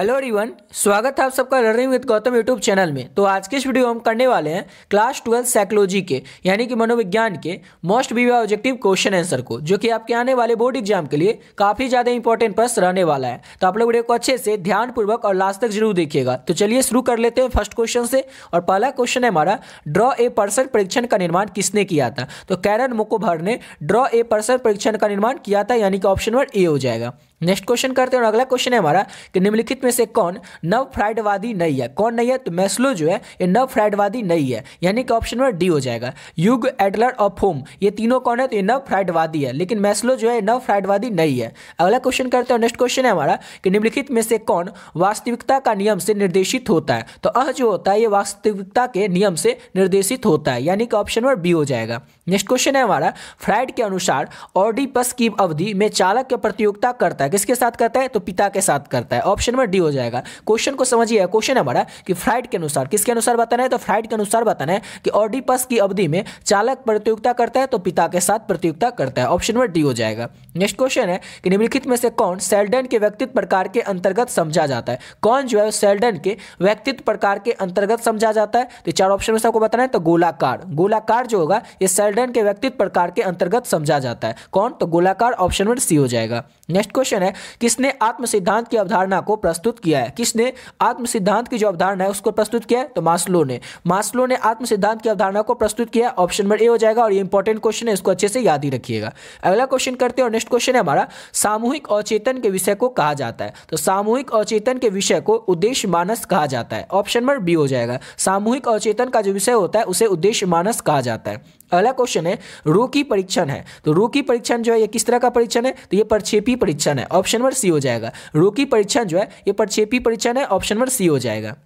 hello रिवन स्वागत है आप सबका learning with Gautam YouTube channel में तो आज के इस वीडियो हम करने वाले हैं क्लास ट्वेल्थ साइकोलॉजी के यानी कि मनोविज्ञान के मोस्ट बीवी ऑब्जेक्टिव क्वेश्चन आंसर को जो कि आपके आने वाले बोर्ड एग्जाम के लिए काफ़ी ज़्यादा इंपॉर्टेंट प्रश्न रहने वाला है तो आप लोग वीडियो को अच्छे से ध्यानपूर्वक और लास्ट तक जरूर देखिएगा तो चलिए शुरू कर लेते हैं फर्स्ट क्वेश्चन से और पहला क्वेश्चन है हमारा ड्रॉ ए पर्सन परीक्षण का निर्माण किसने किया था तो कैरन मुकोभर ने ड्रॉ ए पर्सन परीक्षण का निर्माण किया था यानी कि ऑप्शन नंबर ए हो जाएगा नेक्स्ट क्वेश्चन करते हैं और अगला क्वेश्चन है हमारा कि निम्नलिखित में से कौन नव फ्राइडवादी नहीं है कौन नहीं है तो मैस्लो जो है ये नव फ्राइडवादी नहीं है यानी कि ऑप्शन नंबर डी हो जाएगा युग एडलर और फोम ये तीनों कौन है तो ये नव फ्राइडवादी है लेकिन मैस्लो जो है नव फ्राइडवादी नहीं है अगला क्वेश्चन करते हैं नेक्स्ट क्वेश्चन है हमारा कि निम्नलिखित में से कौन वास्तविकता का नियम से निर्देशित होता है तो अह जो होता है ये वास्तविकता के नियम से निर्देशित होता है यानी कि ऑप्शन नंबर बी हो जाएगा नेक्स्ट क्वेश्चन है हमारा फ्राइड के अनुसार ऑडिपस की अवधि में चालक के प्रतियोगिता करता है है किसके साथ करता है तो पिता के साथ करता है ऑप्शन नंबर डी हो जाएगा क्वेश्चन को समझिए क्वेश्चन है बड़ा कि फ्राइड के अनुसार किसके अनुसार बताना है तो फ्राइड के अनुसार बताना है कि ऑडिपस की अवधि में चालक प्रतियोगिता करता है तो पिता के साथ प्रतियोगिता करता है ऑप्शन नंबर डी हो जाएगा नेक्स्ट क्वेश्चन है कि निम्नलिखित में से कौन सेल्डन के व्यक्तित्व प्रकार के अंतर्गत समझा जाता है कौन जो है सेल्डन के व्यक्तित्व प्रकार के अंतर्गत समझा जाता है तो चार ऑप्शन में सबको बताना है तो गोलाकार गोलाकार जो होगा ये सेल्डन के व्यक्तित्व प्रकार के अंतर्गत समझा जाता है कौन तो गोलाकार ऑप्शन नंबर सी हो जाएगा नेक्स्ट क्वेश्चन है किसने आत्म सिद्धांत की अवधारणा को प्रस्तुत किया है किसने आत्म सिद्धांत की जो अवधारणा है उसको प्रस्तुत किया है तो मास्लो ने मास्लो ने आत्म सिद्धांत की अवधारणा को प्रस्तुत किया ऑप्शन नंबर ए हो जाएगा और ये इंपॉर्टेंट क्वेश्चन है इसको अच्छे से याद ही रखिएगा अगला क्वेश्चन करते हैं और नेक्स्ट क्वेश्चन है हमारा सामूहिक अवचेतन के विषय को कहा जाता है तो सामूहिक अवचेतन के विषय को उद्देश्य मानस कहा जाता है ऑप्शन नंबर बी हो जाएगा सामूहिक अवचेतन का जो विषय होता है उसे उद्देश्य मानस कहा जाता है अगला क्वेश्चन है रू की परीक्षण है तो रू की परीक्षण जो है ये किस तरह का परीक्षण है तो ये परक्षेपी परीक्षण है ऑप्शन नंबर सी हो जाएगा रू की परीक्षण जो है ये परछेपी परीक्षण है ऑप्शन नंबर सी हो जाएगा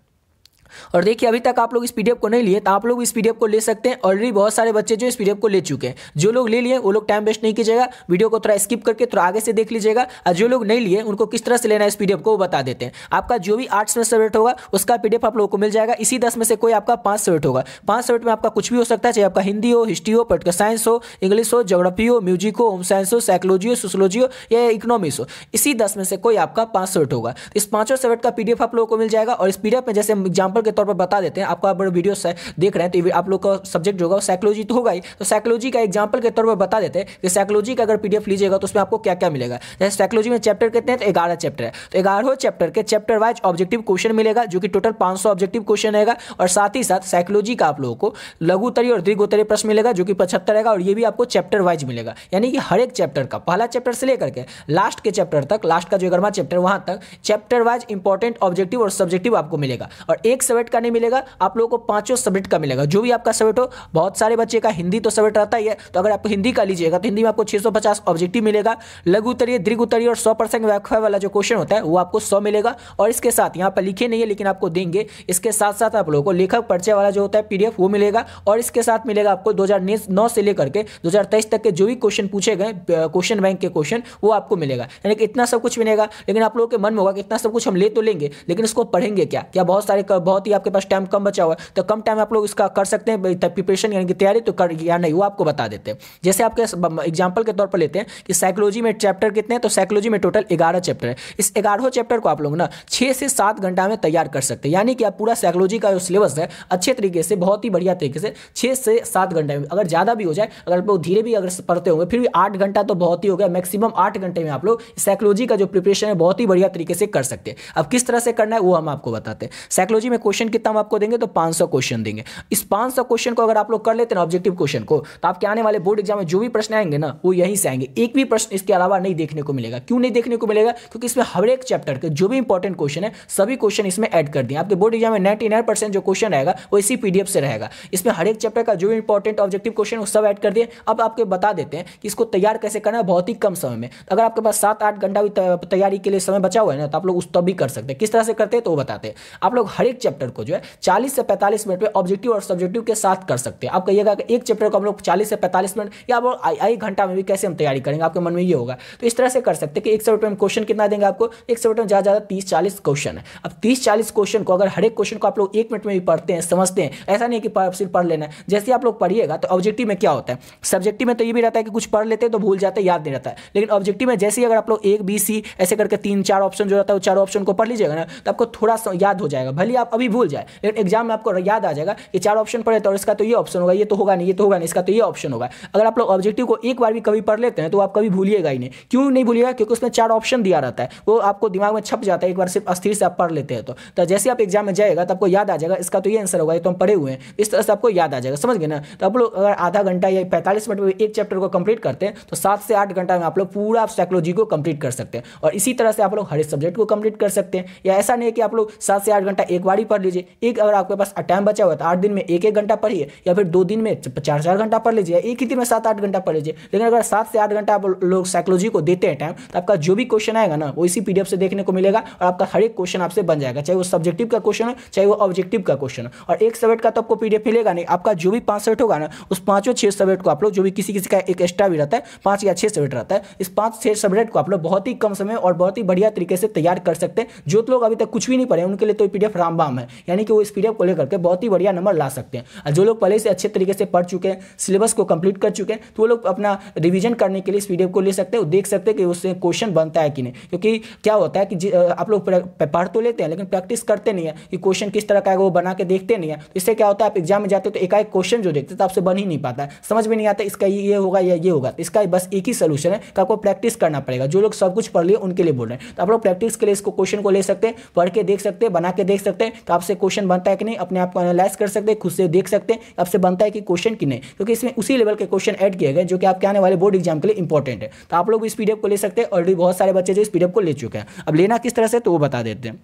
और देखिए अभी तक आप लोग इस पीडीएफ को नहीं लिए तो आप लोग इस पीडीएफ को ले सकते हैं ऑलरेडी बहुत सारे बच्चे जो इस पीडीएफ को ले चुके हैं जो लोग ले लिए वो लोग टाइम वेस्ट नहीं कीजिएगा वीडियो को थोड़ा स्किप करके थोड़ा आगे से देख लीजिएगा और जो लोग नहीं लिए उनको किस तरह से लेना है इस पीडीएफ को वो बता देते हैं आपका जो भी आठ में सब्जेक्ट होगा उसका पीडीएफ आप लोग को मिल जाएगा इसी दस में से कोई आपका पाँच सब्जेक्ट होगा पाँच सब्जेक्ट में आपका कुछ भी हो सकता है चाहे आपका हिंदी हो हिस्ट्री हो पोलिटिकल साइंस हो इंग्लिश हो जोग्राफी हो म्यूजिक हो होम साइंस हो साइकोलॉजी हो सोशोलॉजी हो या इकोनॉमिक्स हो इसी दस में से कोई आपका पाँच सब्जेक्ट होगा इस पाँचों सब्जेक्ट का पीडीएफ आप लोगों को मिल जाएगा और इस पीडीएफ में जैसे एग्जाम्पल के तौर पर बता देते हैं आपको आप वीडियो देख रहे हैं तो आप लोग का सब्जेक्ट जो होगा साइकोलॉजी तो होगा ही तो साइकोलॉजी का एग्जाम्पल के तौर पर बता देते हैं कि साइकोलॉजी का अगर पीडीएफ लीजिएगा तो उसमें आपको क्या क्या मिलेगा जैसे साइकोलॉजी में चैप्टर कितने हैं तो ग्यारह चैप्टर है तो ग्यारह चैप्टर के चैप्टर वाइज ऑब्जेक्टिव क्वेश्चन मिलेगा जो कि टोटल पांच ऑब्जेक्टिव क्वेश्चन रहेगा और साथ ही साथ साइकोलॉजी का आप लोगों को लघुतरी और द्विगोतरी प्रश्न मिलेगा जो कि पचहत्तर रहेगा और ये भी आपको चैप्टर वाइज मिलेगा यानी कि हर एक चैप्टर का पहला चैप्टर से लेकर के लास्ट के चैप्टर तक लास्ट का जो ग्यारहवा चैप्टर वहां तक चैप्टर वाइज इंपॉर्टेंट ऑब्जेक्टिव और सब्जेक्टिव आपको मिलेगा और एक सब्जेक्ट का नहीं मिलेगा आप लोगों को पांचों सब्जेक्ट का मिलेगा जो भी आपका सब्जेक्ट हो बहुत सारे बच्चे का हिंदी तो सब्जेक्ट रहता ही है तो अगर आप हिंदी का लीजिएगा तो हिंदी में आपको छः ऑब्जेक्टिव मिलेगा लघु उत्तरीय दीर्घ उत्तरीय और सौ परसेंट व्याख्या वाला जो क्वेश्चन होता है वो आपको सौ मिलेगा और इसके साथ यहाँ पर लिखे नहीं है लेकिन आपको देंगे इसके साथ साथ आप लोगों को लेखक पर्चे वाला जो होता है पीडीएफ वो मिलेगा और इसके साथ मिलेगा आपको 2009 से लेकर के 2023 तक के जो भी क्वेश्चन पूछे गए क्वेश्चन बैंक के क्वेश्चन वो आपको मिलेगा यानी कि इतना सब कुछ मिलेगा लेकिन आप लोगों के मन में होगा कि इतना सब कुछ हम ले तो लेंगे लेकिन इसको पढ़ेंगे क्या क्या बहुत सारे बहुत ही आपके पास टाइम कम बचा हुआ है तो कम टाइम आप लोग इसका कर सकते हैं प्रिपरेशन यानी कि तैयारी तो कर या नहीं वो आपको बता देते हैं जैसे आपके एग्जाम्पल के तौर पर लेते हैं कि साइकोलॉजी में चैप्टर कितने हैं तो साइकोलॉजी में टोटल ग्यारह चैप्टर है इस ग्यारहों चैप्टर को आप लोग ना छः से सात घंटा में तैयार कर सकते हैं यानी कि आप पूरा साइकोलॉजी का जो सिलेबस है अच्छे तरीके से बहुत ही बढ़िया तरीके से छः से सात घंटे में अगर ज़्यादा भी हो जाए अगर आप लोग धीरे भी अगर पढ़ते होंगे फिर भी आठ घंटा तो बहुत ही हो गया मैक्सिमम आठ घंटे में आप लोग साइकोलॉजी का जो प्रिपरेशन है बहुत ही बढ़िया तरीके से कर सकते हैं अब किस तरह से करना है वो हम आपको बताते हैं साइकोलॉजी में क्वेश्चन कितना हम आपको देंगे तो पाँच क्वेश्चन देंगे इस पाँच क्वेश्चन को अगर आप लोग कर लेते हैं ऑब्जेक्टिव क्वेश्चन को तो आपके आने वाले बोर्ड एग्जाम में जो भी प्रश्न आएंगे ना वो यहीं से आएंगे एक भी प्रश्न इसके अलावा नहीं देखने को मिलेगा क्यों नहीं देखने को मिलेगा क्योंकि इसमें हर एक चैप्टर के जो भी इंपॉर्टेंट क्वेश्चन है सभी क्वेश्चन इसमें एड कर दिए आपके बोर्ड एग्जाम में नाइन्टी नाइन परसेंट जो क्वेश्चन रहेगा वो इसी पीडीएफ से रहेगा इसमें हर एक चैप्टर का जो भी इंपॉर्टेंट ऑब्जेक्टिव क्वेश्चन है सब एड कर दिए अब आपको बता देते हैं कि इसको तैयार कैसे करना है बहुत ही कम समय में अगर आपके पास सात आठ घंटा भी तैयारी के लिए समय बचा हुआ है ना तो आप लोग उस तब भी कर सकते हैं किस तरह से करते हैं तो बताते हैं आप लोग हर एक चैप्टर चैप्टर को जो है चालीस से पैंतालीस मिनट में ऑब्जेक्टिव और सब्जेक्टिव के साथ कर सकते हैं आप कहिएगा एक चैप्टर को हम लोग चालीस से पैंतालीस मिनट या आई घंटा में भी कैसे हम तैयारी करेंगे आपके मन में ये होगा तो इस तरह से कर सकते हैं कि एक सौ में क्वेश्चन कितना देंगे आपको एक सौ में ज़्यादा ज़्यादा तीस चालीस क्वेश्चन है अब तीस चालीस क्वेश्चन को अगर हर एक क्वेश्चन को आप लोग एक मिनट में भी पढ़ते हैं समझते हैं ऐसा नहीं कि सिर्फ पढ़ लेना है जैसे आप लोग पढ़िएगा तो ऑब्जेक्टिव में क्या होता है सब्जेक्टिव में तो ये भी रहता है कि कुछ पढ़ लेते हैं तो भूल जाते हैं याद नहीं रहता है लेकिन ऑब्जेक्टिव में जैसे ही अगर आप लोग एक बी सी ऐसे करके तीन चार ऑप्शन जो रहता है वो चार ऑप्शन को पढ़ लीजिएगा ना तो आपको थोड़ा सा याद हो जाएगा भले आप अभी कभी भूल जाए लेकिन एग्जाम में आपको याद आ जाएगा कि चार ऑप्शन पढ़े तो इसका तो ये ऑप्शन होगा ये तो होगा नहीं ये तो होगा नहीं इसका तो ये ऑप्शन होगा अगर आप लोग ऑब्जेक्टिव को एक बार भी कभी पढ़ लेते हैं तो आप कभी भूलिएगा ही नहीं क्यों नहीं भूलिएगा क्योंकि उसमें चार ऑप्शन दिया रहता है वो आपको दिमाग में छप जाता है एक बार सिर्फ अस्थिर से आप पढ़ लेते हैं तो, तो जैसे आप एग्जाम में जाएगा तो आपको याद आ जाएगा इसका तो ये आंसर होगा ये तो हम पढ़े हुए हैं इस तरह से आपको याद आ जाएगा समझ गए ना तो आप लोग अगर आधा घंटा या पैंतालीस मिनट में एक चैप्टर को कंप्लीट करते हैं तो सात से आठ घंटा में आप लोग पूरा साइकोलॉजी को कंप्लीट कर सकते हैं और इसी तरह से आप लोग हर सब्जेक्ट को कंप्लीट कर सकते हैं या ऐसा नहीं है कि आप लोग सात से आठ घंटा एक बार ही कर लीजिए एक अगर आपके पास टाइम बचा हुआ तो आठ दिन में एक एक घंटा पढ़िए या फिर दो दिन में चार चार घंटा पढ़ लीजिए एक ही दिन में सात आठ घंटा पढ़ लीजिए लेकिन अगर सात से आठ घंटा आप लोग साइकोलॉजी को देते हैं टाइम तो आपका जो भी क्वेश्चन आएगा ना वो इसी पीडीएफ से देखने को मिलेगा और आपका हर एक क्वेश्चन आपसे बन जाएगा चाहे वो सब्जेक्टिव का क्वेश्चन हो चाहे वो ऑब्जेक्टिव का क्वेश्चन हो और एक सब्जेक्ट का तो आपको पीडीएफ मिलेगा नहीं आपका जो भी पांच सब्जेक्ट होगा ना उस पांचों छह सब्जेक्ट को आप लोग जो भी किसी किसी का एक एक्स्ट्रा भी रहता है पांच या छह सब्जेक्ट रहता है इस पांच छह सब्जेक्ट को आप लोग बहुत ही कम समय और बहुत ही बढ़िया तरीके से तैयार कर सकते हैं जो लोग अभी तक कुछ भी नहीं पढ़े उनके लिए तो पीडीएफ रामबाम है है यानी कि वो इस पीडीएफ को लेकर के बहुत ही बढ़िया नंबर ला सकते हैं जो लोग पहले से अच्छे तरीके से पढ़ चुके हैं सिलेबस को कंप्लीट कर चुके हैं तो वो लोग अपना रिविजन करने के लिए इस पीडीएफ को ले सकते हैं देख सकते हैं कि उससे क्वेश्चन बनता है कि नहीं क्योंकि क्या होता है कि आप लोग पढ़ तो लेते हैं लेकिन प्रैक्टिस करते नहीं है कि क्वेश्चन किस तरह का है वो बना के देखते नहीं है तो इससे क्या होता है आप एग्जाम में जाते तो एकाएक क्वेश्चन जो देखते तो आपसे बन ही नहीं पाता समझ में नहीं आता इसका ये होगा या ये होगा तो इसका बस एक ही सोल्यूशन है कि आपको प्रैक्टिस करना पड़ेगा जो लोग सब कुछ पढ़ लिए उनके लिए बोल रहे हैं तो आप लोग प्रैक्टिस के लिए इसको क्वेश्चन को ले सकते हैं पढ़ के देख सकते हैं बना के देख सकते हैं तो आपसे क्वेश्चन बनता है कि नहीं अपने आप को एनालाइज कर सकते हैं खुद से देख सकते हैं आपसे बनता है कि क्वेश्चन कि नहीं क्योंकि इसमें उसी लेवल के क्वेश्चन ऐड किए गए जो कि आपके आने वाले बोर्ड एग्जाम के लिए इंपॉर्टेंट है तो आप लोग इस पी को ले सकते हैं ऑलरेडी बहुत सारे बच्चे जो इस पी को ले चुके हैं अब लेना किस तरह से तो वो बता देते हैं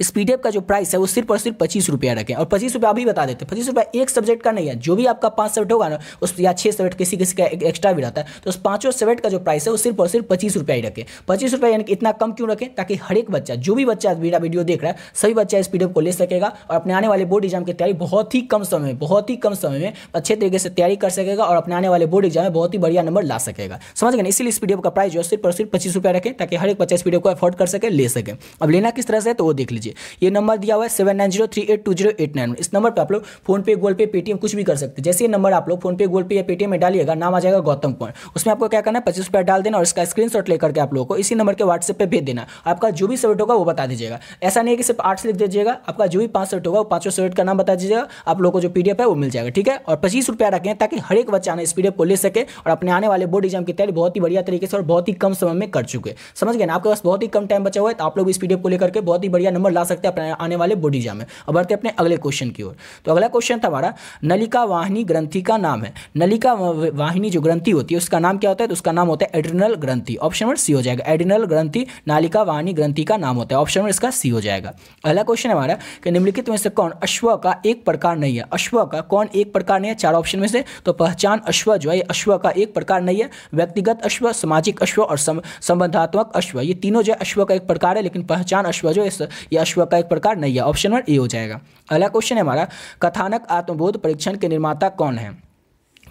इस पी का जो प्राइस है वो सिर्फ और सिर्फ पच्चीस रुपया रखें और पच्चीस रुपया अभी बता देते हैं पच्चीस रुपया एक सब्जेक्ट का नहीं है जो भी आपका पांच सब्जेक्ट होगा ना उस या छह सब्जेक्ट किसी किसी का एक, एक्स्ट्रा भी रहता है तो उस पांचों सब्जेक्ट का जो प्राइस है वो सिर्फ और सिर्फ पच्चीस रुपया ही रखें पच्चीस रुपया यानी इतना कम क्यों रखें ताकि हर एक बच्चा जो भी बच्चा मेरा वीडियो देख रहा है सभी बच्चा इस पी को ले सकेगा और अपने आने वाले बोर्ड एग्जाम की तैयारी बहुत ही कम समय में बहुत ही कम समय में अच्छे तरीके से तैयारी कर सकेगा और अपने आने वाले बोर्ड एग्जाम में बहुत ही बढ़िया नंबर ला सकेगा समझ गए ना इसीलिए इस पी का प्राइस जो है सिर्फ और सिर्फ पच्चीस रुपया रखें ताकि हर एक बच्चा इस पी को अफोर्ड कर सके ले सके अब लेना किस तरह से तो देख लीजिए ये नंबर दिया हुआ है seven nine zero three eight two zero eight nine इस नंबर पर आप लोग फोन पे गूगल पे पेटीएम कुछ भी कर सकते हैं जैसे ये नंबर आप लोग फोन पे गूगल पे या पेटीएम में डालिएगा नाम आ जाएगा गौतम कुमार उसमें आपको क्या करना है पच्चीस रुपया डाल देना और इसका स्क्रीन शॉट लेकर के आप लोगों को इसी नंबर के व्हाट्सएप पर भेज देना आपका जो भी सब्जेक्ट होगा वो बता दीजिएगा ऐसा नहीं है कि सिर्फ आठ लिख दीजिएगा आपका जो भी पाँच सेट होगा वो पाँचों सब्जेक्ट का नाम बता दीजिएगा आप लोगों को जो पीडीएफ है वो मिल जाएगा ठीक है और पच्चीस रुपया रखें ताकि हर एक बच्चा इस पीडीएफ को ले सके और अपने आने वाले बोर्ड एग्जाम की तैयारी बहुत ही बढ़िया तरीके से और बहुत ही कम समय में कर चुके समझ गए ना आपके पास बहुत ही कम टाइम बचा हुआ है तो आप लोग इस पीडीएफ को लेकर बहुत ही बढ़िया बढ़िया नंबर ला सकते हैं अपने आने वाले बोर्ड एग्जाम में अब बढ़ते अपने अगले क्वेश्चन की ओर तो अगला क्वेश्चन था हमारा नलिका वाहिनी ग्रंथि का नाम है नलिका वाहिनी जो ग्रंथि होती है उसका नाम क्या होता है तो उसका नाम होता है एड्रिनल ग्रंथि ऑप्शन नंबर सी हो जाएगा एड्रिनल ग्रंथि नालिका वाहिनी ग्रंथि का नाम होता है ऑप्शन नंबर इसका सी हो जाएगा अगला क्वेश्चन हमारा कि निम्नलिखित में से कौन अश्व का एक प्रकार नहीं है अश्व का कौन एक प्रकार नहीं है चार ऑप्शन में से तो पहचान अश्व जो है अश्व का एक प्रकार नहीं है व्यक्तिगत अश्व सामाजिक अश्व और संबंधात्मक अश्व ये तीनों जो है अश्व का एक प्रकार है लेकिन पहचान अश्व जो है या अश्व का एक प्रकार नहीं है ऑप्शन नंबर ए हो जाएगा अगला क्वेश्चन है हमारा कथानक आत्मबोध परीक्षण के निर्माता कौन है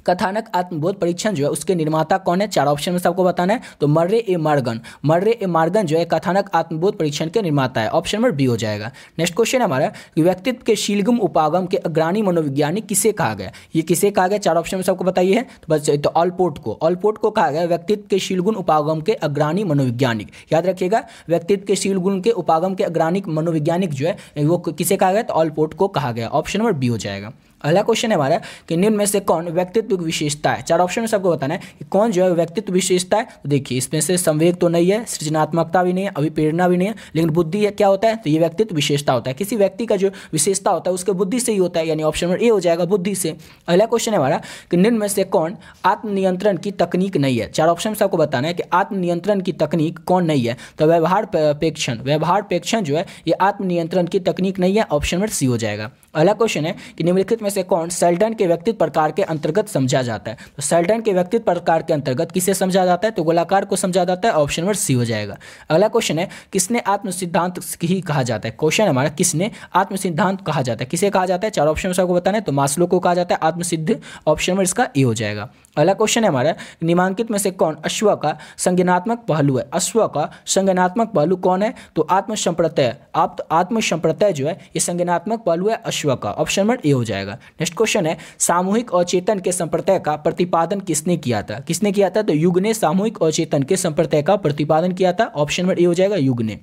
कथानक आत्मबोध परीक्षण जो है उसके निर्माता कौन है चार ऑप्शन में सबको बताना है तो मर्रे ए मार्गन मर्रे ए मार्गन जो है कथानक आत्मबोध परीक्षण के निर्माता है ऑप्शन नंबर बी हो जाएगा नेक्स्ट क्वेश्चन हमारा व्यक्तित्व के शीलगम उपागम के अग्रणी मनोविज्ञानिक किसे कहा गया ये किसे कहा गया चार ऑप्शन में सबको बताइए तो बस तो ऑलपोर्ट को ऑलपोर्ट को कहा गया व्यक्तित्व के शीलगुण उपागम के अग्रणी मनोवैज्ञानिक याद रखिएगा व्यक्तित्व के शीलगुण के उपागम के अग्रणी मनोवैज्ञानिक जो है वो किसे कहा गया तो ऑलपोर्ट को कहा गया ऑप्शन नंबर बी हो जाएगा अगला क्वेश्चन है हमारा कि निम्न में से कौन व्यक्तित्व विशेषता है चार ऑप्शन में सबको बताना है कि कौन जो है व्यक्तित्व विशेषता है तो देखिए इसमें से संवेग तो नहीं है सृजनात्मकता भी नहीं है अभिप्रेरणा भी नहीं है लेकिन बुद्धि है क्या होता है तो ये व्यक्तित्व विशेषता होता है किसी व्यक्ति का जो विशेषता होता है उसके बुद्धि से ही होता है यानी ऑप्शन नंबर ए हो जाएगा बुद्धि से अगला क्वेश्चन है हमारा कि निम्न में से कौन आत्मनियंत्रण की तकनीक नहीं है चार ऑप्शन में सबको बताना है कि आत्मनियंत्रण की तकनीक कौन नहीं है तो व्यवहार पेक्षण व्यवहार पेक्षण जो है ये आत्मनियंत्रण की तकनीक नहीं है ऑप्शन नंबर सी हो जाएगा अगला क्वेश्चन है कि निम्नलिखित में से कौन सेल्डन के व्यक्तित्व प्रकार के अंतर्गत समझा जाता है तो सेल्डन के व्यक्तित्व प्रकार के अंतर्गत किसे समझा जाता है तो गोलाकार को समझा जाता है ऑप्शन नंबर सी हो जाएगा अगला क्वेश्चन है किसने आत्म सिद्धांत ही कहा जाता है क्वेश्चन हमारा किसने आत्म सिद्धांत कहा जाता है किसे कहा जाता है चार ऑप्शन में सबको बताना है तो मासलो को कहा जाता है आत्मसिद्ध ऑप्शन नंबर इसका ए हो जाएगा अगला क्वेश्चन है हमारा निमांकित में से कौन अश्व का संज्ञानात्मक पहलू है अश्व का संज्ञानात्मक पहलू कौन है तो आत्मसंप्रत्यय आप तो आत्मसंप्रत्यय जो है ये संज्ञानात्मक पहलू है अश्व का ऑप्शन नंबर ए हो जाएगा नेक्स्ट क्वेश्चन है सामूहिक अवचेतन के संप्रत्यय का प्रतिपादन किसने किया था किसने किया था तो युग ने सामूहिक अवचेतन के संप्रत्यय का प्रतिपादन किया था ऑप्शन नंबर ए हो जाएगा युग ने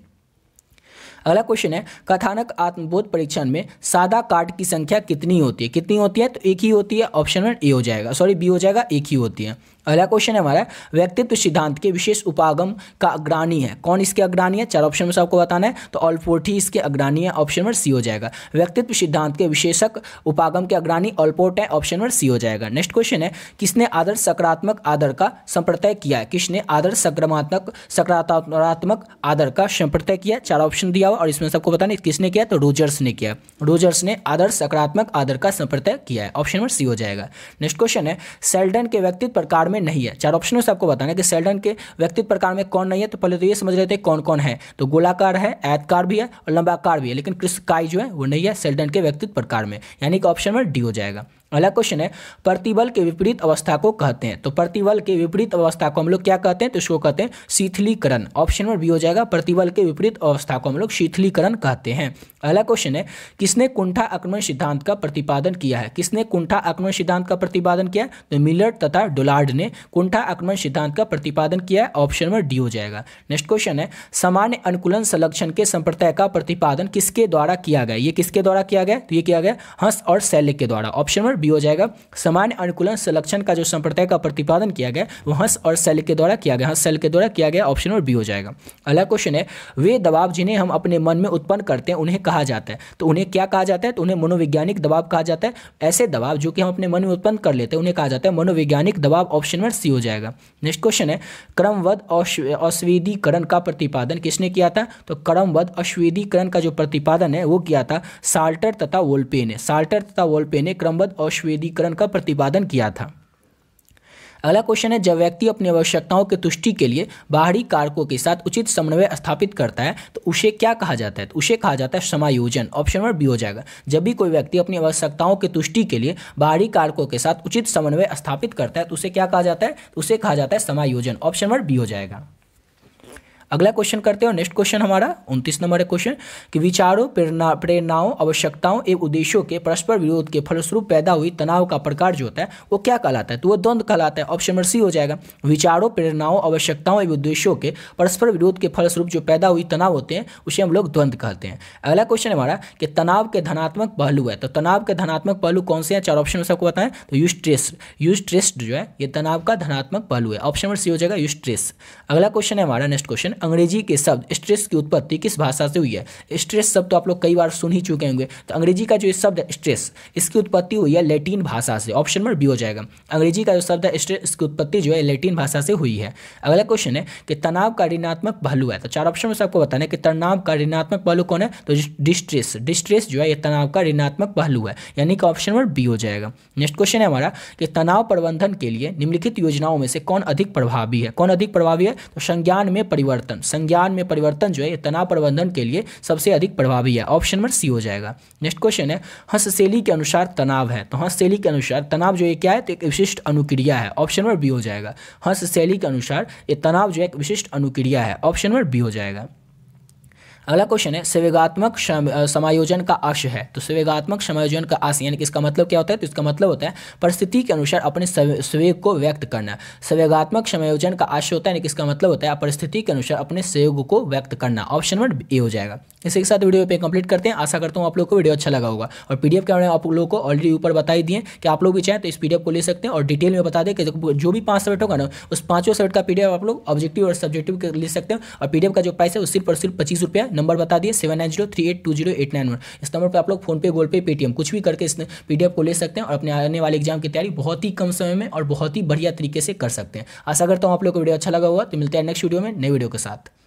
अगला क्वेश्चन है कथानक आत्मबोध परीक्षण में सादा कार्ड की संख्या कितनी होती है कितनी होती है तो एक ही होती है ऑप्शन में ए हो जाएगा सॉरी बी हो जाएगा एक ही होती है अगला क्वेश्चन है हमारा व्यक्तित्व सिद्धांत के विशेष उपागम का अग्रणी है कौन इसके अग्रणी है चार ऑप्शन में से आपको बताना है तो ऑलपोर्ट ही इसके अग्रणी है ऑप्शन नंबर सी हो जाएगा व्यक्तित्व सिद्धांत के विशेषक उपागम के अग्रणी ऑलपोर्ट है ऑप्शन नंबर सी हो जाएगा नेक्स्ट क्वेश्चन है किसने आदर सकारात्मक आदर का संप्रतय किया है किसने आदर सक्रमात्मक सकारात्मक आदर का संप्रतय किया चार ऑप्शन दिया हुआ और इसमें सबको बताना किसने किया तो रोजर्स ने किया रोजर्स ने आदर सकारात्मक आदर का संप्रतय किया है ऑप्शन नंबर सी हो जाएगा नेक्स्ट क्वेश्चन है सेल्डन के व्यक्तित्व प्रकार में नहीं है चार ऑप्शनों से आपको बताना कि सेल्डन के व्यक्तित्व प्रकार में कौन नहीं है तो पहले तो ये समझ लेते हैं कौन कौन है तो गोलाकार है ऐतकार भी है और लंबाकार भी है लेकिन क्रिस्काई जो है वो नहीं है सेल्डन के व्यक्तित्व प्रकार में यानी कि ऑप्शन में डी हो जाएगा अगला क्वेश्चन है प्रतिबल के विपरीत अवस्था को कहते हैं तो प्रतिबल के विपरीत अवस्था को हम लोग क्या कहते हैं तो इसको कहते हैं शिथिलीकरण ऑप्शन नंबर बी हो जाएगा प्रतिबल के विपरीत अवस्था को हम लोग शिथिलीकरण कहते हैं अगला क्वेश्चन है किसने कुंठा आक्रमण सिद्धांत का प्रतिपादन किया है किसने कुंठा आक्रमण सिद्धांत का प्रतिपादन किया तो मिलर तथा डोलार्ड ने कुंठा आक्रमण सिद्धांत का प्रतिपादन किया है ऑप्शन नंबर डी हो जाएगा नेक्स्ट क्वेश्चन है सामान्य अनुकूलन संलक्षण के संप्रदाय का प्रतिपादन किसके द्वारा किया गया ये किसके द्वारा किया गया तो ये किया गया हंस और सैले के द्वारा ऑप्शन नंबर बी हो जाएगा सामान्य अनुकूलन संरक्षण का जो संप्रदाय का प्रतिपादन किया गया वो हंस और सेल के द्वारा किया गया हंस सेल के द्वारा किया गया ऑप्शन और बी हो जाएगा अगला क्वेश्चन है वे दबाव जिन्हें हम अपने मन में उत्पन्न करते हैं उन्हें कहा जाता है तो उन्हें क्या कहा जाता है तो उन्हें मनोवैज्ञानिक दबाव कहा जाता है ऐसे दबाव जो कि हम अपने मन में उत्पन्न कर लेते हैं उन्हें कहा जाता है मनोवैज्ञानिक दबाव ऑप्शन नंबर सी हो जाएगा नेक्स्ट क्वेश्चन है क्रमवध अश्वेदीकरण का प्रतिपादन किसने किया था तो क्रमवध अश्वेदीकरण का जो प्रतिपादन है वो किया था साल्टर तथा वोल्पे ने साल्टर तथा वोल्पे ने क्रमवध वैश्वेदीकरण का प्रतिपादन किया था अगला क्वेश्चन है जब व्यक्ति अपनी आवश्यकताओं की तुष्टि के लिए बाहरी कारकों के साथ उचित समन्वय स्थापित करता है तो उसे क्या कहा जाता है तो उसे कहा जाता है समायोजन ऑप्शन नंबर बी हो जाएगा जब भी कोई व्यक्ति अपनी आवश्यकताओं की तुष्टि के लिए बाहरी कारकों के साथ उचित समन्वय स्थापित करता है तो उसे क्या कहा जाता है तो उसे कहा जाता है समायोजन ऑप्शन नंबर बी हो जाएगा अगला क्वेश्चन करते हैं नेक्स्ट क्वेश्चन हमारा उनतीस नंबर क्वेश्चन कि विचारों प्रेरणा प्रेरणाओं आवश्यकताओं एवं उद्देश्यों के परस्पर विरोध के फलस्वरूप पैदा हुई तनाव का प्रकार जो होता है वो क्या कहलाता है तो वो द्वंद्व कहलाता है ऑप्शन नंबर सी हो जाएगा विचारों प्रेरणाओं आवश्यकताओं एवं उद्देश्यों के परस्पर विरोध के फलस्वरूप जो पैदा हुई तनाव होते हैं उसे हम लोग द्वंद्व कहते हैं अगला क्वेश्चन हमारा कि तनाव के धनात्मक पहलू है तो तनाव के धनात्मक पहलू कौन से हैं चार ऑप्शन में सबको बताएं तो यू स्ट्रेस यू स्ट्रेस जो है ये तनाव का धनात्मक पहलू है ऑप्शन नंबर सी हो जाएगा यू स्ट्रेस अगला क्वेश्चन है हमारा नेक्स्ट क्वेश्चन अंग्रेजी के शब्द स्ट्रेस की उत्पत्ति किस भाषा से हुई है स्ट्रेस शब्द तो आप लोग कई बार सुन ही चुके होंगे तो अंग्रेजी का जो शब्द है स्ट्रेस इसकी उत्पत्ति हुई है लेटिन भाषा से ऑप्शन नंबर बी हो जाएगा अंग्रेजी का जो शब्द है स्ट्रेस इसकी उत्पत्ति जो है लेटिन भाषा से हुई है अगला क्वेश्चन है कि तनाव का ऋणात्मक पहलू है तो चार ऑप्शन में से आपको बताना है कि तनाव का ऋणात्मक पहलू कौन है तो डिस्ट्रेस डिस्ट्रेस जो है ये तनाव का ऋणात्मक पहलू है यानी कि ऑप्शन नंबर बी हो जाएगा नेक्स्ट क्वेश्चन है हमारा कि तनाव प्रबंधन के लिए निम्नलिखित योजनाओं में से कौन अधिक प्रभावी है कौन अधिक प्रभावी है तो संज्ञान में परिवर्तन परिवर्तन संज्ञान में परिवर्तन जो है तनाव प्रबंधन के लिए सबसे अधिक प्रभावी है ऑप्शन नंबर सी हो जाएगा नेक्स्ट क्वेश्चन है हस्तशैली के अनुसार तनाव है तो हस्तशैली के अनुसार तनाव जो है क्या है तो एक विशिष्ट अनुक्रिया है ऑप्शन नंबर बी हो जाएगा हस्तशैली के अनुसार ये तनाव जो है एक विशिष्ट अनुक्रिया है ऑप्शन नंबर बी हो जाएगा अगला क्वेश्चन है संवेगात्मक समायोजन का अश है तो संवेगात्मक समायोजन का आश यानी कि इसका मतलब क्या होता है तो इसका मतलब होता है परिस्थिति के अनुसार अपने स्वेग को व्यक्त करना संवेगात्मक समायोजन का आश होता है यानी कि इसका मतलब होता है परिस्थिति के अनुसार अपने स्वयोग को व्यक्त करना ऑप्शन नंबर ए हो जाएगा इसी के साथ वीडियो पे कंप्लीट करते हैं आशा करता हूँ आप लोग को वीडियो अच्छा लगा होगा और पीडीएफ के बारे में आप लोगों को ऑलरेडी ऊपर बता ही दिए कि आप लोग भी चाहें तो इस पीडीएफ को ले सकते हैं और डिटेल में बता दें कि जो भी पांच सब्जेक्ट होगा ना उस पाँचों सब्जेक्ट का पीडीएफ आप लोग ऑब्जेक्टिव और सब्जेक्टिव ले सकते हैं और पीडीएफ का जो प्राइस है सिर्फ और सिर्फ पच्चीस रुपया नंबर बता दिए seven nine zero three eight two zero eight nine one इस नंबर पर आप लोग फोनपे गूगल पे पेटीएम कुछ भी करके इस पीडीएफ को ले सकते हैं और अपने आने वाले एग्जाम की तैयारी बहुत ही कम समय में और बहुत ही बढ़िया तरीके से कर सकते हैं आशा करता हूँ आप लोग को वीडियो अच्छा लगा हुआ तो मिलते हैं नेक्स्ट वीडियो में नई वीडियो के साथ